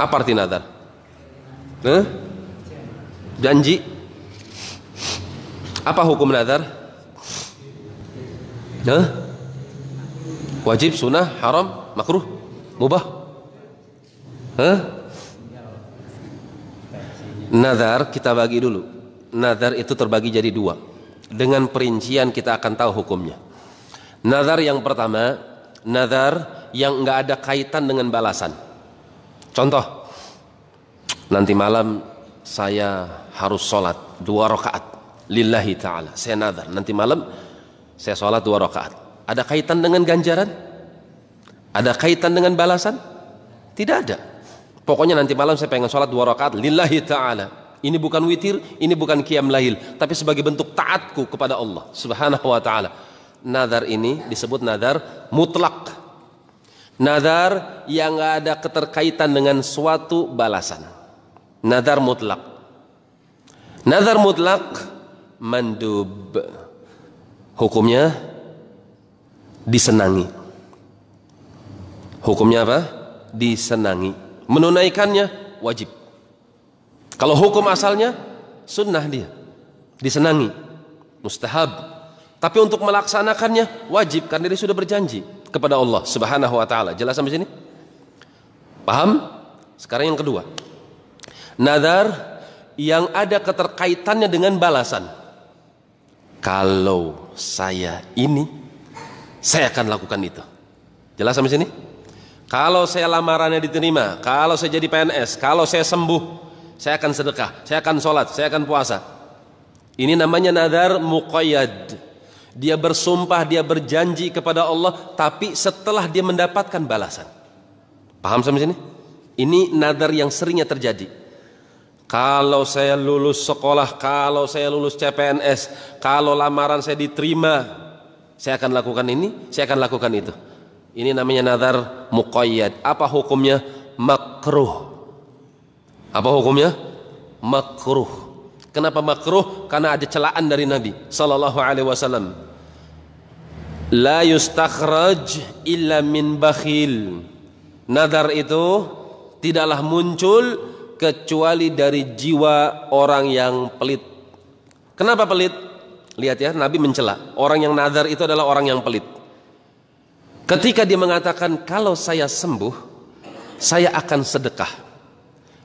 Apa arti nazar? Eh? Janji. Apa hukum nazar? Eh? Wajib, sunnah, haram, makruh, mubah. Eh? Nazar kita bagi dulu. Nazar itu terbagi jadi dua. Dengan perincian kita akan tahu hukumnya. Nazar yang pertama, nazar yang nggak ada kaitan dengan balasan. Contoh, nanti malam saya harus sholat dua rakaat lillahi ta'ala. Saya nadar, nanti malam saya sholat dua rakaat. Ada kaitan dengan ganjaran? Ada kaitan dengan balasan? Tidak ada. Pokoknya nanti malam saya pengen sholat dua rakaat lillahi ta'ala. Ini bukan witir, ini bukan kiam lahil tapi sebagai bentuk taatku kepada Allah Subhanahu wa taala. Nadar ini disebut nadar mutlak. Nadar yang nggak ada keterkaitan dengan suatu balasan. Nadar mutlak. Nadar mutlak mandub. Hukumnya disenangi. Hukumnya apa? Disenangi. Menunaikannya wajib. Kalau hukum asalnya sunnah dia. Disenangi. Mustahab. Tapi untuk melaksanakannya wajib karena dia sudah berjanji kepada Allah Subhanahu wa taala. Jelas sampai sini? Paham? Sekarang yang kedua. Nazar yang ada keterkaitannya dengan balasan. Kalau saya ini saya akan lakukan itu. Jelas sampai sini? Kalau saya lamarannya diterima, kalau saya jadi PNS, kalau saya sembuh, saya akan sedekah, saya akan sholat, saya akan puasa. Ini namanya nazar muqayyad. Dia bersumpah, dia berjanji kepada Allah, tapi setelah dia mendapatkan balasan. Paham sampai sini? Ini nadar yang seringnya terjadi. Kalau saya lulus sekolah, kalau saya lulus CPNS, kalau lamaran saya diterima, saya akan lakukan ini, saya akan lakukan itu. Ini namanya nadar muqayyad. Apa hukumnya? Makruh. Apa hukumnya? Makruh. Kenapa makruh? Karena ada celaan dari Nabi sallallahu alaihi wasallam. La yustakhraj illa min bakhil. Nadar itu tidaklah muncul kecuali dari jiwa orang yang pelit. Kenapa pelit? Lihat ya, Nabi mencela. Orang yang nazar itu adalah orang yang pelit. Ketika dia mengatakan kalau saya sembuh, saya akan sedekah.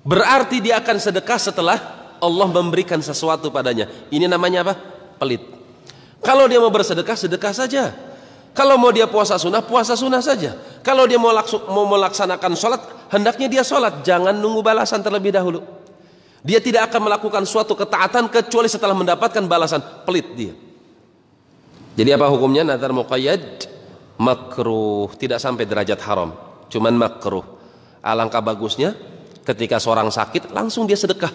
Berarti dia akan sedekah setelah Allah memberikan sesuatu padanya. Ini namanya apa? Pelit. Kalau dia mau bersedekah, sedekah saja. Kalau mau dia puasa sunnah, puasa sunnah saja. Kalau dia mau, melaksanakan sholat, hendaknya dia sholat. Jangan nunggu balasan terlebih dahulu. Dia tidak akan melakukan suatu ketaatan kecuali setelah mendapatkan balasan. Pelit dia. Jadi apa hukumnya? Nazar muqayyad makruh. Tidak sampai derajat haram. Cuman makruh. Alangkah bagusnya ketika seorang sakit langsung dia sedekah.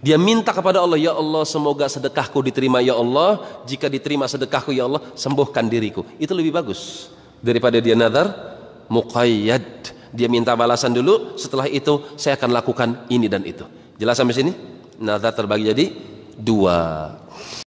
Dia minta kepada Allah, "Ya Allah, semoga sedekahku diterima ya Allah. Jika diterima sedekahku ya Allah, sembuhkan diriku." Itu lebih bagus daripada dia nazar muqayyad. Dia minta balasan dulu, setelah itu saya akan lakukan ini dan itu. Jelas sampai sini? Nazar terbagi jadi dua.